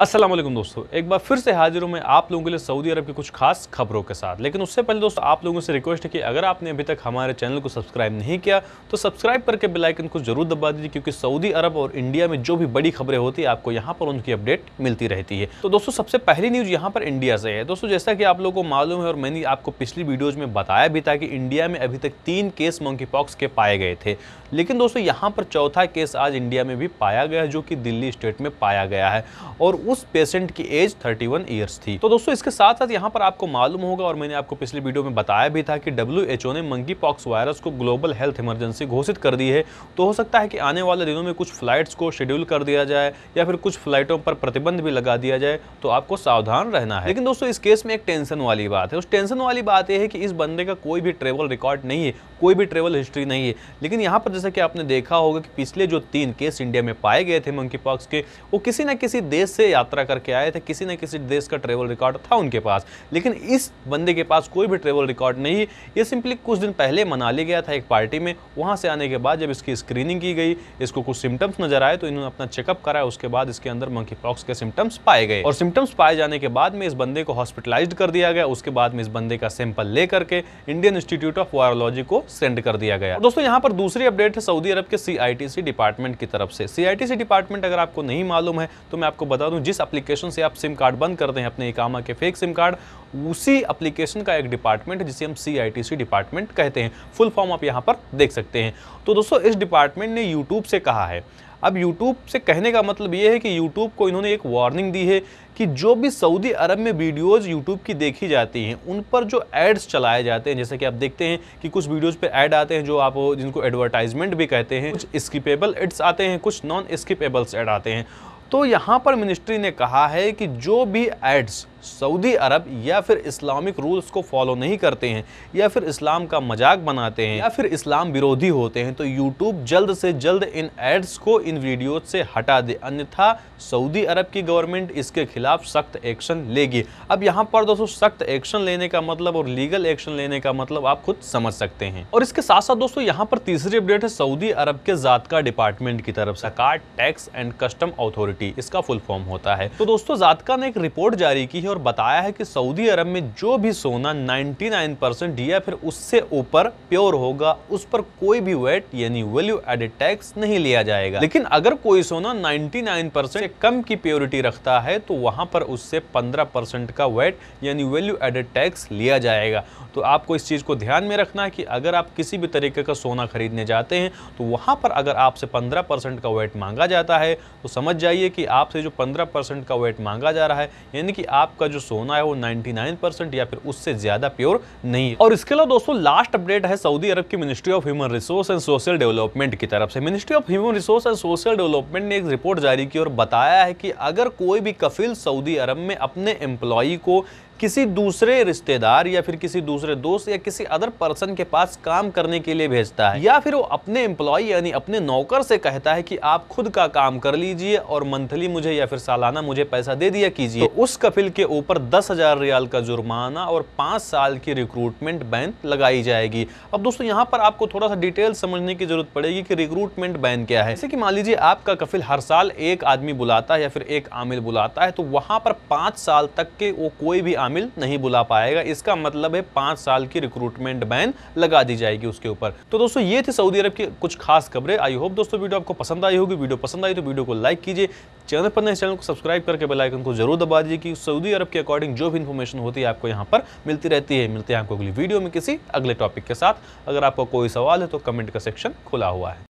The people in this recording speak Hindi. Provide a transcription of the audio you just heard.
असलम दोस्तों एक बार फिर से हाजिर हूँ मैं आप लोगों के लिए सऊदी अरब की कुछ खास खबरों के साथ लेकिन उससे पहले दोस्तों आप लोगों से रिक्वेस्ट है कि अगर आपने अभी तक हमारे चैनल को सब्सक्राइब नहीं किया तो सब्सक्राइब करके बेल आइकन को जरूर दबा दीजिए क्योंकि सऊदी अरब और इंडिया में जो भी बड़ी खबरें होती है आपको यहाँ पर उनकी अपडेट मिलती रहती है तो दोस्तों सबसे पहली न्यूज़ यहाँ पर इंडिया से है दोस्तों जैसा कि आप लोगों को मालूम है और मैंने आपको पिछली वीडियोज़ में बताया भी था कि इंडिया में अभी तक तीन केस मंकी पॉक्स के पाए गए थे लेकिन दोस्तों यहाँ पर चौथा केस आज इंडिया में भी पाया गया जो कि दिल्ली स्टेट में पाया गया है और उस पेशेंट की एज 31 वन ईयर्स थी तो दोस्तों इसके साथ साथ यहाँ पर आपको मालूम होगा और मैंने आपको पिछले वीडियो में बताया भी था कि डब्ल्यू ने मंकी पॉक्स वायरस को ग्लोबल हेल्थ इमरजेंसी घोषित कर दी है तो हो सकता है कि आने वाले दिनों में कुछ फ्लाइट्स को शेड्यूल कर दिया जाए या फिर कुछ फ्लाइटों पर प्रतिबंध भी लगा दिया जाए तो आपको सावधान रहना है लेकिन दोस्तों इस केस में एक टेंशन वाली बात है उस टेंशन वाली बात यह है कि इस बंदे का कोई भी ट्रेवल रिकॉर्ड नहीं है कोई भी ट्रेवल हिस्ट्री नहीं है लेकिन यहाँ पर जैसा कि आपने देखा होगा कि पिछले जो तीन केस इंडिया में पाए गए थे मंकी पॉक्स के वो किसी न किसी देश से यात्रा करके आए थे किसी न किसी देश का ट्रेवल रिकॉर्ड था उनके पास लेकिन इस बंदे के पास कोई भी ट्रेवल रिकॉर्ड नहीं ये सिंपली कुछ दिन पहले मनाली गया था एक पार्टी में वहाँ से आने के बाद जब इसकी स्क्रीनिंग की गई इसको कुछ सिम्टम्स नजर आए तो इन्होंने अपना चेकअप कराया उसके बाद इसके अंदर मंकी पॉक्स के सिम्टम्स पाए गए और सिम्टम्स पाए जाने के बाद में इस बंदे को हॉस्पिटलाइज कर दिया गया उसके बाद में इस बंदे का सैंपल ले करके इंडियन इंस्टीट्यूट ऑफ वायरोलॉजी को सेंड कर दिया गया दोस्तों यहाँ पर दूसरी अपडेट है सऊदी अरब के सी डिपार्टमेंट की तरफ से सी डिपार्टमेंट अगर आपको नहीं मालूम है तो मैं आपको बता दूँ जिस एप्लीकेशन से आप सिम कार्ड बंद करते हैं अपने इकामा के फेक सिम कार्ड उसी एप्लीकेशन का एक डिपार्टमेंट है जिसे हम सी डिपार्टमेंट कहते हैं फुल फॉर्म आप यहाँ पर देख सकते हैं तो दोस्तों इस डिपार्टमेंट ने यूट्यूब से कहा है अब यूट्यूब से कहने का मतलब ये है कि यूट्यूब को इन्होंने एक वार्निंग दी है कि जो भी सऊदी अरब में वीडियोस यूट्यूब की देखी जाती हैं उन पर जो एड्स चलाए जाते हैं जैसे कि आप देखते हैं कि कुछ वीडियोस पे ऐड आते हैं जो आप जिनको एडवर्टाइजमेंट भी कहते हैं कुछ स्किपेबल एड्स आते हैं कुछ नॉन स्किपेबल्स एड आते हैं तो यहाँ पर मिनिस्ट्री ने कहा है कि जो भी एड्स सऊदी अरब या फिर इस्लामिक रूल्स को फॉलो नहीं करते हैं या फिर इस्लाम का मजाक बनाते हैं या फिर इस्लाम विरोधी होते हैं तो यूट्यूब जल्द से जल्द इन एड्स को इन वीडियोज से हटा दे अन्यथा सऊदी अरब की गवर्नमेंट इसके खिलाफ सख्त एक्शन लेगी अब यहाँ पर दोस्तों सख्त एक्शन लेने का मतलब और लीगल एक्शन लेने का मतलब आप खुद समझ सकते हैं और इसके साथ साथ दोस्तों यहाँ पर तीसरी अपडेट है सऊदी अरब के जातका डिपार्टमेंट की तरफ से card tax and custom authority इसका फुल फॉर्म होता है तो दोस्तों जातका ने एक रिपोर्ट जारी की है और बताया है कि सऊदी अरब में जो भी सोना 99 परसेंट या फिर उससे ऊपर प्योर होगा उस पर कोई भी वेट यानी वैल्यू एडेड टैक्स नहीं लिया जाएगा लेकिन अगर कोई सोना 99 परसेंट कम की प्योरिटी रखता है तो वहां पर उससे 15 परसेंट का वेट यानी वैल्यू एडेड टैक्स लिया जाएगा तो आपको इस चीज़ को ध्यान में रखना है कि अगर आप किसी भी तरीके का सोना खरीदने जाते हैं तो वहां पर अगर आपसे पंद्रह का वेट मांगा जाता है तो समझ जाइए कि आपसे जो पंद्रह का वेट मांगा जा रहा है यानी कि आप आपका जो सोना है वो 99 परसेंट या फिर उससे ज्यादा प्योर नहीं है और इसके अलावा दोस्तों लास्ट अपडेट है सऊदी अरब की ministry of human resource and social development की तरफ से ministry of human resource and social development ने एक रिपोर्ट जारी की और बताया है कि अगर कोई भी कफिल सऊदी अरब में अपने एम्प्लॉई को किसी दूसरे रिश्तेदार या फिर किसी दूसरे दोस्त या किसी अदर पर्सन के पास काम करने के लिए भेजता है या फिर वो अपने एम्प्लॉई यानी अपने नौकर से कहता है कि आप खुद का काम कर लीजिए और मंथली मुझे या फिर सालाना मुझे पैसा दे दिया कीजिए तो उस कफिल के ऊपर दस हज़ार रियाल का जुर्माना और पाँच साल की रिक्रूटमेंट बैन लगाई जाएगी अब दोस्तों यहाँ पर आपको थोड़ा सा डिटेल समझने की जरूरत पड़ेगी कि रिक्रूटमेंट बैन क्या है जैसे कि मान लीजिए आपका कफिल हर साल एक आदमी बुलाता है या फिर एक आमिल बुलाता है तो वहाँ पर पाँच साल तक के वो कोई भी आमिल नहीं बुला पाएगा इसका मतलब है पाँच साल की रिक्रूटमेंट बैन लगा दी जाएगी उसके ऊपर तो दोस्तों ये थी सऊदी अरब की कुछ खास खबरें आई होप दोस्तों वीडियो आपको पसंद आई होगी वीडियो पसंद आई तो वीडियो को लाइक कीजिए चैनल पर नए चैनल को सब्सक्राइब करके बेल आइकन को जरूर दबा दीजिए कि सऊदी अरब के अकॉर्डिंग जो भी इन्फॉर्मेशन होती है आपको यहाँ पर मिलती रहती है मिलते हैं आपको अगली वीडियो में किसी अगले टॉपिक के साथ अगर आपको कोई सवाल है तो कमेंट का सेक्शन खुला हुआ है